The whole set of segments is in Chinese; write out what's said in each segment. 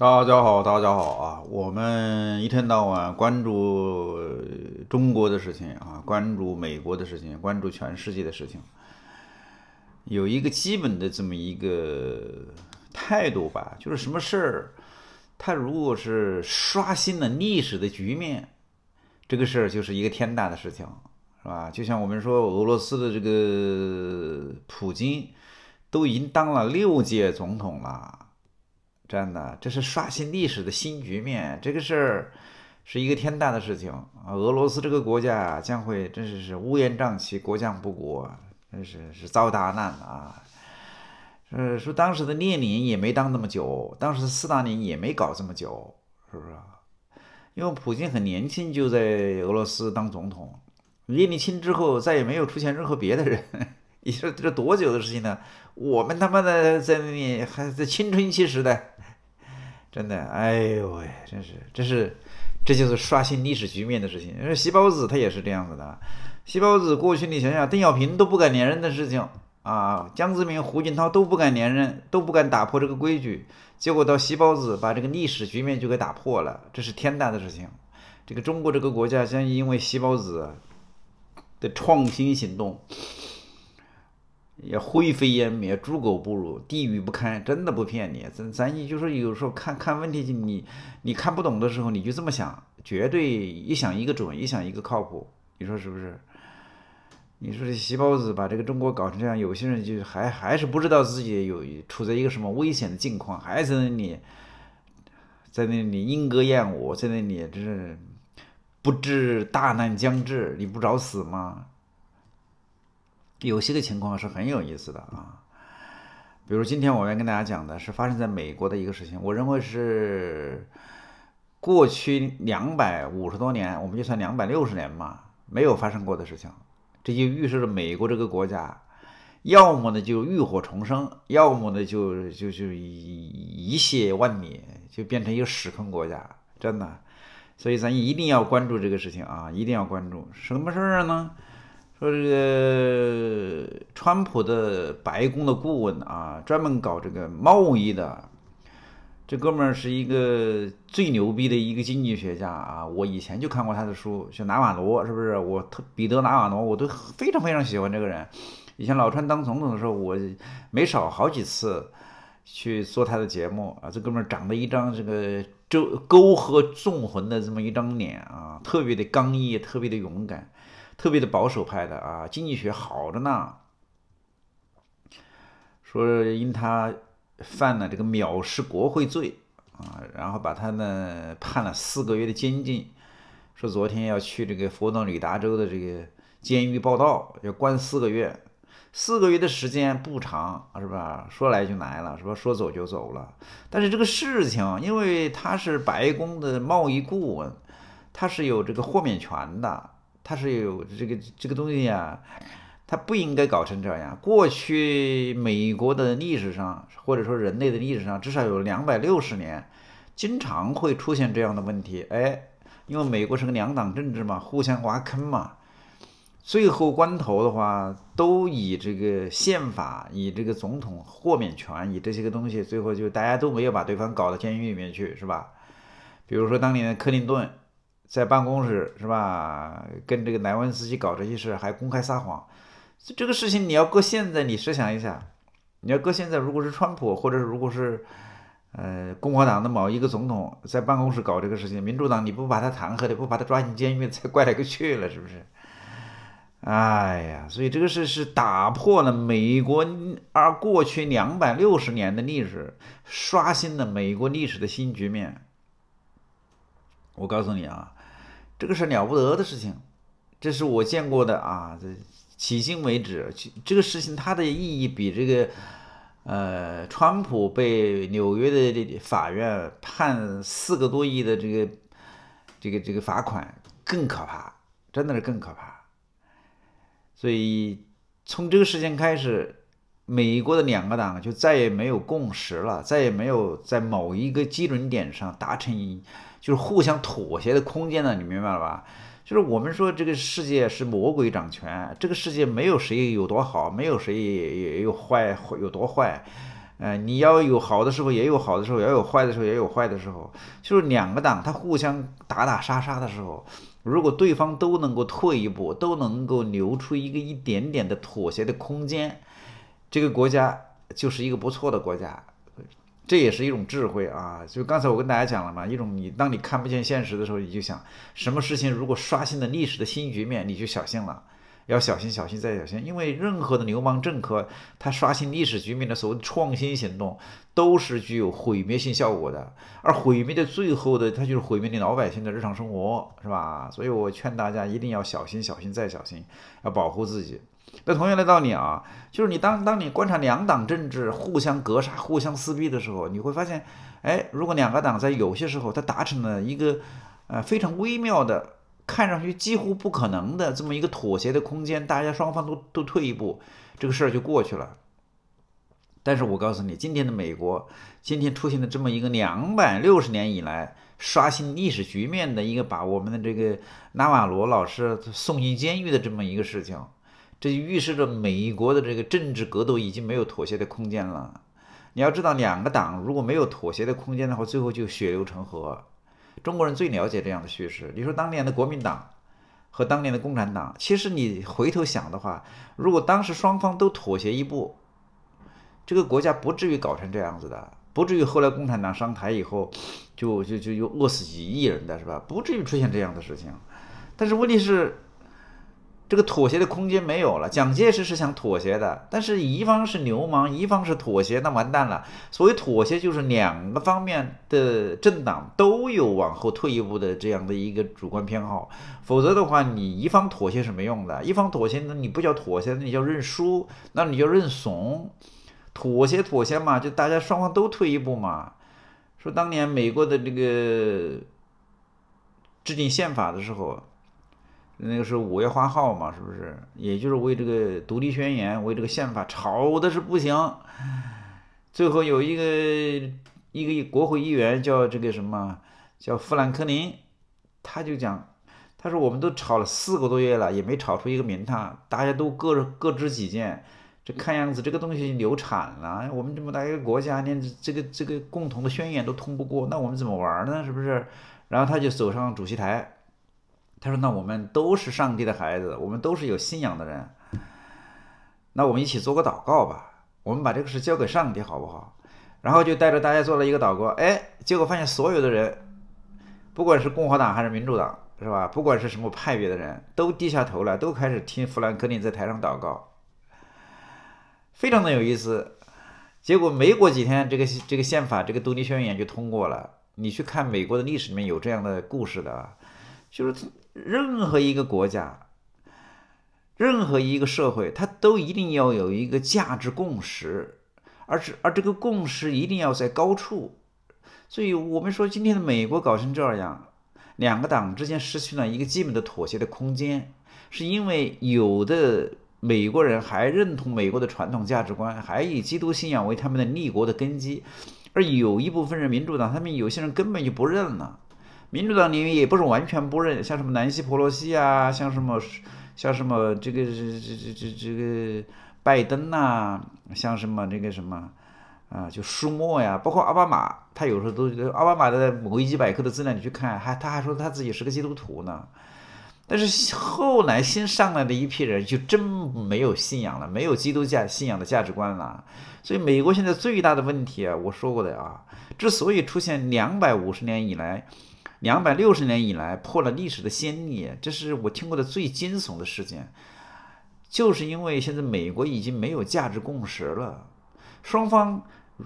大家好，大家好啊！我们一天到晚关注中国的事情啊，关注美国的事情，关注全世界的事情，有一个基本的这么一个态度吧，就是什么事儿，他如果是刷新了历史的局面，这个事儿就是一个天大的事情，是吧？就像我们说俄罗斯的这个普京，都已经当了六届总统了。真的，这是刷新历史的新局面，这个事儿是一个天大的事情啊！俄罗斯这个国家将会真是是乌烟瘴气，国将不国，真是是遭大难啊！呃，说当时的列宁也没当那么久，当时斯大林也没搞这么久，是不是？因为普京很年轻就在俄罗斯当总统，列宁之后再也没有出现任何别的人，你说这多久的事情呢？我们他妈的在那还在青春期时代。真的，哎呦喂，真是，这是，这就是刷新历史局面的事情。人为习包子他也是这样子的，习包子过去你想想，邓小平都不敢连任的事情啊，江泽民、胡锦涛都不敢连任，都不敢打破这个规矩，结果到习包子把这个历史局面就给打破了，这是天大的事情。这个中国这个国家，将因为习包子的创新行动。也灰飞烟灭，猪狗不如，地狱不堪，真的不骗你。咱咱也就说，有时候看看问题，你你看不懂的时候，你就这么想，绝对一想一个准，一想一个靠谱。你说是不是？你说这细包子把这个中国搞成这样，有些人就还还是不知道自己有处在一个什么危险的境况，还在那里，在那里莺歌燕舞，在那里真是不知大难将至，你不找死吗？有些个情况是很有意思的啊，比如今天我要跟大家讲的是发生在美国的一个事情，我认为是过去两百五十多年，我们就算两百六十年嘛，没有发生过的事情，这就预示着美国这个国家，要么呢就浴火重生，要么呢就就就一一泻万里，就变成一个屎坑国家，真的，所以咱一定要关注这个事情啊，一定要关注什么事儿呢？说这个川普的白宫的顾问啊，专门搞这个贸易的，这哥们儿是一个最牛逼的一个经济学家啊！我以前就看过他的书，像拿瓦罗是不是？我特彼得拿瓦罗，我都非常非常喜欢这个人。以前老川当总统的时候，我没少好几次去做他的节目啊！这哥们儿长得一张这个周沟壑纵横的这么一张脸啊，特别的刚毅，特别的勇敢。特别的保守派的啊，经济学好着呢。说因他犯了这个藐视国会罪啊，然后把他呢判了四个月的监禁。说昨天要去这个佛罗里达州的这个监狱报道，要关四个月。四个月的时间不长，是吧？说来就来了，是吧？说走就走了。但是这个事情，因为他是白宫的贸易顾问，他是有这个豁免权的。他是有这个这个东西啊，他不应该搞成这样。过去美国的历史上，或者说人类的历史上，至少有两百六十年，经常会出现这样的问题。哎，因为美国是个两党政治嘛，互相挖坑嘛。最后关头的话，都以这个宪法、以这个总统豁免权、以这些个东西，最后就大家都没有把对方搞到监狱里面去，是吧？比如说当年的克林顿。在办公室是吧？跟这个莱文斯基搞这些事，还公开撒谎，这个事情你要搁现在，你设想一下，你要搁现在，如果是川普或者如果是，呃，共和党的某一个总统在办公室搞这个事情，民主党你不把他弹劾的，不把他抓进监狱，才怪了个去了，是不是？哎呀，所以这个事是打破了美国二过去两百六十年的历史，刷新了美国历史的新局面。我告诉你啊。这个是了不得的事情，这是我见过的啊，这迄今为止，这个事情它的意义比这个，呃，川普被纽约的这法院判四个多亿的这个这个这个罚款更可怕，真的是更可怕。所以从这个事情开始。美国的两个党就再也没有共识了，再也没有在某一个基准点上达成，就是互相妥协的空间了。你明白了吧？就是我们说这个世界是魔鬼掌权，这个世界没有谁有多好，没有谁也有坏有多坏。呃，你要有好的时候也有好的时候，要有坏的时候也有坏的时候。就是两个党他互相打打杀杀的时候，如果对方都能够退一步，都能够留出一个一点点的妥协的空间。这个国家就是一个不错的国家，这也是一种智慧啊！就刚才我跟大家讲了嘛，一种你当你看不见现实的时候，你就想，什么事情如果刷新了历史的新局面，你就小心了，要小心、小心再小心，因为任何的流氓政客他刷新历史局面的所谓创新行动，都是具有毁灭性效果的，而毁灭的最后的，它就是毁灭你老百姓的日常生活，是吧？所以我劝大家一定要小心、小心再小心，要保护自己。那同样的道理啊，就是你当当你观察两党政治互相隔杀、互相撕逼的时候，你会发现，哎，如果两个党在有些时候，它达成了一个，呃，非常微妙的，看上去几乎不可能的这么一个妥协的空间，大家双方都都退一步，这个事儿就过去了。但是我告诉你，今天的美国，今天出现了这么一个两百六十年以来刷新历史局面的一个把我们的这个纳瓦罗老师送进监狱的这么一个事情。这就预示着美国的这个政治格斗已经没有妥协的空间了。你要知道，两个党如果没有妥协的空间的话，最后就血流成河。中国人最了解这样的叙事。你说当年的国民党和当年的共产党，其实你回头想的话，如果当时双方都妥协一步，这个国家不至于搞成这样子的，不至于后来共产党上台以后就就就又饿死几亿人的是吧？不至于出现这样的事情。但是问题是。这个妥协的空间没有了。蒋介石是想妥协的，但是一方是流氓，一方是妥协，那完蛋了。所谓妥协，就是两个方面的政党都有往后退一步的这样的一个主观偏好。否则的话，你一方妥协是没用的。一方妥协，那你不叫妥协，那你叫认输，那你就认怂。妥协妥协嘛，就大家双方都退一步嘛。说当年美国的这个制定宪法的时候。那个是五月花号嘛，是不是？也就是为这个独立宣言，为这个宪法吵的是不行。最后有一个一个国会议员叫这个什么叫富兰克林，他就讲，他说我们都吵了四个多月了，也没吵出一个名堂，大家都各各执己见，这看样子这个东西流产了。我们这么大一个国家连这个这个共同的宣言都通不过，那我们怎么玩呢？是不是？然后他就走上主席台。他说：“那我们都是上帝的孩子，我们都是有信仰的人。那我们一起做个祷告吧。我们把这个事交给上帝，好不好？”然后就带着大家做了一个祷告。哎，结果发现所有的人，不管是共和党还是民主党，是吧？不管是什么派别的人，都低下头来，都开始听富兰克林在台上祷告，非常的有意思。结果没过几天，这个这个宪法、这个独立宣言就通过了。你去看美国的历史，里面有这样的故事的，就是。任何一个国家，任何一个社会，它都一定要有一个价值共识，而而这个共识一定要在高处。所以我们说，今天的美国搞成这样，两个党之间失去了一个基本的妥协的空间，是因为有的美国人还认同美国的传统价值观，还以基督信仰为他们的立国的根基，而有一部分人，民主党他们有些人根本就不认了。民主党里面也不是完全不认，像什么南希·婆罗西啊，像什么，像什么这个这这这这个拜登呐，像什么那个什么啊，就舒默呀，包括奥巴马，他有时候都奥巴马的某一级百科的资料你去看，还他还说他自己是个基督徒呢。但是后来新上来的一批人就真没有信仰了，没有基督教信仰的价值观了。所以美国现在最大的问题啊，我说过的啊，之所以出现两百五十年以来。两百六十年以来破了历史的先例，这是我听过的最惊悚的事件，就是因为现在美国已经没有价值共识了，双方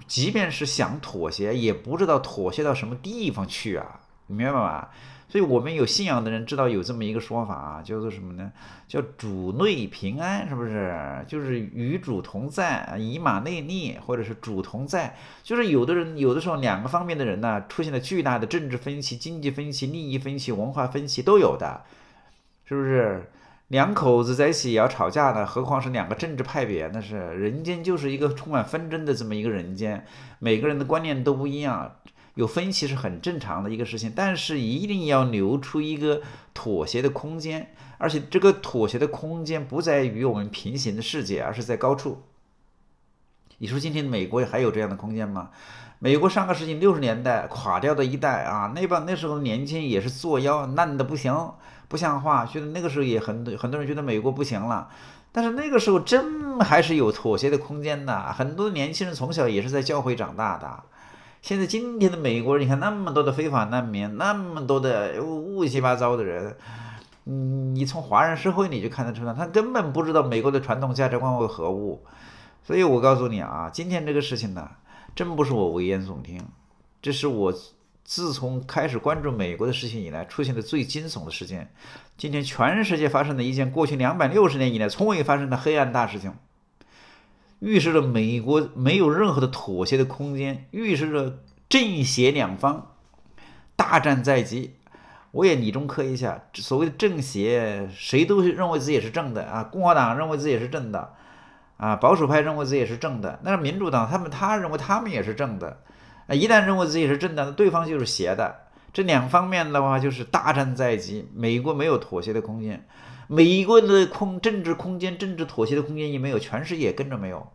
即便是想妥协，也不知道妥协到什么地方去啊，你明白吗？所以我们有信仰的人知道有这么一个说法啊，叫做什么呢？叫主内平安，是不是？就是与主同在，以马内利，或者是主同在。就是有的人，有的时候两个方面的人呢，出现了巨大的政治分歧、经济分歧、利益分歧、文化分歧都有的，是不是？两口子在一起也要吵架的，何况是两个政治派别？那是人间就是一个充满纷争的这么一个人间，每个人的观念都不一样。有分歧是很正常的一个事情，但是一定要留出一个妥协的空间，而且这个妥协的空间不在于我们平行的世界，而是在高处。你说今天美国还有这样的空间吗？美国上个世纪六十年代垮掉的一代啊，那帮那时候年轻也是作妖，烂的不行，不像话。觉得那个时候也很多很多人觉得美国不行了，但是那个时候真还是有妥协的空间的。很多年轻人从小也是在教会长大的。现在今天的美国人，你看那么多的非法难民，那么多的乌七八糟的人，你你从华人社会你就看得出来，他根本不知道美国的传统价值观为何物。所以我告诉你啊，今天这个事情呢，真不是我危言耸听，这是我自从开始关注美国的事情以来出现的最惊悚的事件。今天全世界发生的一件过去两百六十年以来从未发生的黑暗大事情。预示着美国没有任何的妥协的空间，预示着正邪两方大战在即。我也理中科一下，所谓的正邪，谁都是认为自己是正的啊，共和党认为自己是正的啊，保守派认为自己也是正的，那民主党他们他认为他们也是正的啊，一旦认为自己是正的，对方就是邪的。这两方面的话就是大战在即，美国没有妥协的空间，美国的空政治空间、政治妥协的空间也没有，全世界跟着没有。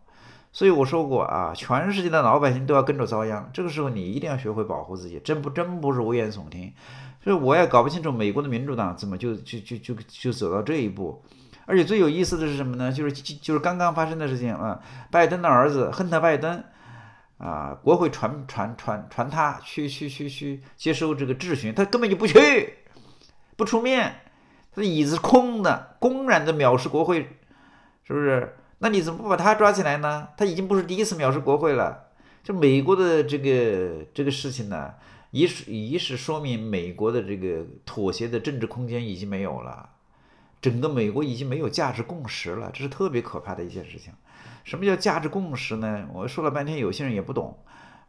所以我说过啊，全世界的老百姓都要跟着遭殃。这个时候你一定要学会保护自己，真不真不是危言耸听。所以我也搞不清楚美国的民主党怎么就就就就就走到这一步。而且最有意思的是什么呢？就是就是刚刚发生的事情啊，拜登的儿子恨他拜登啊，国会传传传传他去去去去接受这个质询，他根本就不去，不出面，他的椅子空的，公然的藐视国会，是不是？那你怎么不把他抓起来呢？他已经不是第一次藐视国会了。就美国的这个这个事情呢，一是一是说明美国的这个妥协的政治空间已经没有了，整个美国已经没有价值共识了，这是特别可怕的一件事情。什么叫价值共识呢？我说了半天，有些人也不懂。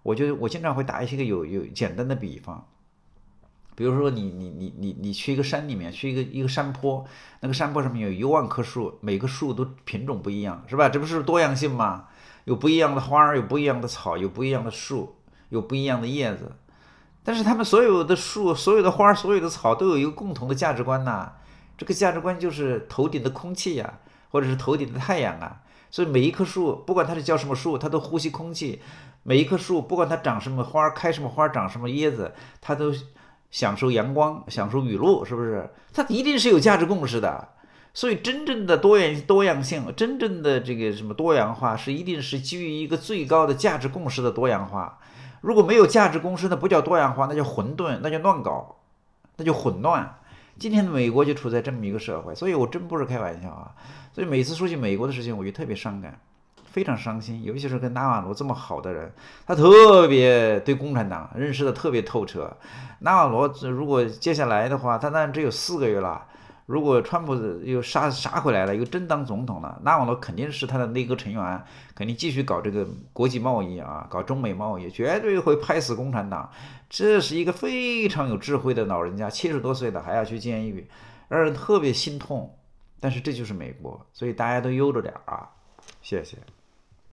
我就我经常会打一些个有有简单的比方。比如说，你你你你你去一个山里面，去一个一个山坡，那个山坡上面有一万棵树，每棵树都品种不一样，是吧？这不是多样性吗？有不一样的花儿，有不一样的草，有不一样的树，有不一样的叶子。但是他们所有的树、所有的花、所有的草都有一个共同的价值观呐，这个价值观就是头顶的空气呀，或者是头顶的太阳啊。所以每一棵树，不管它是叫什么树，它都呼吸空气；每一棵树，不管它长什么花、开什么花、长什么叶子，它都。享受阳光，享受雨露，是不是？它一定是有价值共识的。所以，真正的多元多样性，真正的这个什么多样化，是一定是基于一个最高的价值共识的多样化。如果没有价值共识，那不叫多样化，那叫混沌，那叫乱搞，那就混乱。今天的美国就处在这么一个社会，所以我真不是开玩笑啊。所以每次说起美国的事情，我就特别伤感。非常伤心，尤其是跟纳瓦罗这么好的人，他特别对共产党认识的特别透彻。纳瓦罗如果接下来的话，他当然只有四个月了。如果川普又杀杀回来了，又真当总统了，纳瓦罗肯定是他的内阁成员，肯定继续搞这个国际贸易啊，搞中美贸易，绝对会拍死共产党。这是一个非常有智慧的老人家，七十多岁的还要去监狱，让人特别心痛。但是这就是美国，所以大家都悠着点啊，谢谢。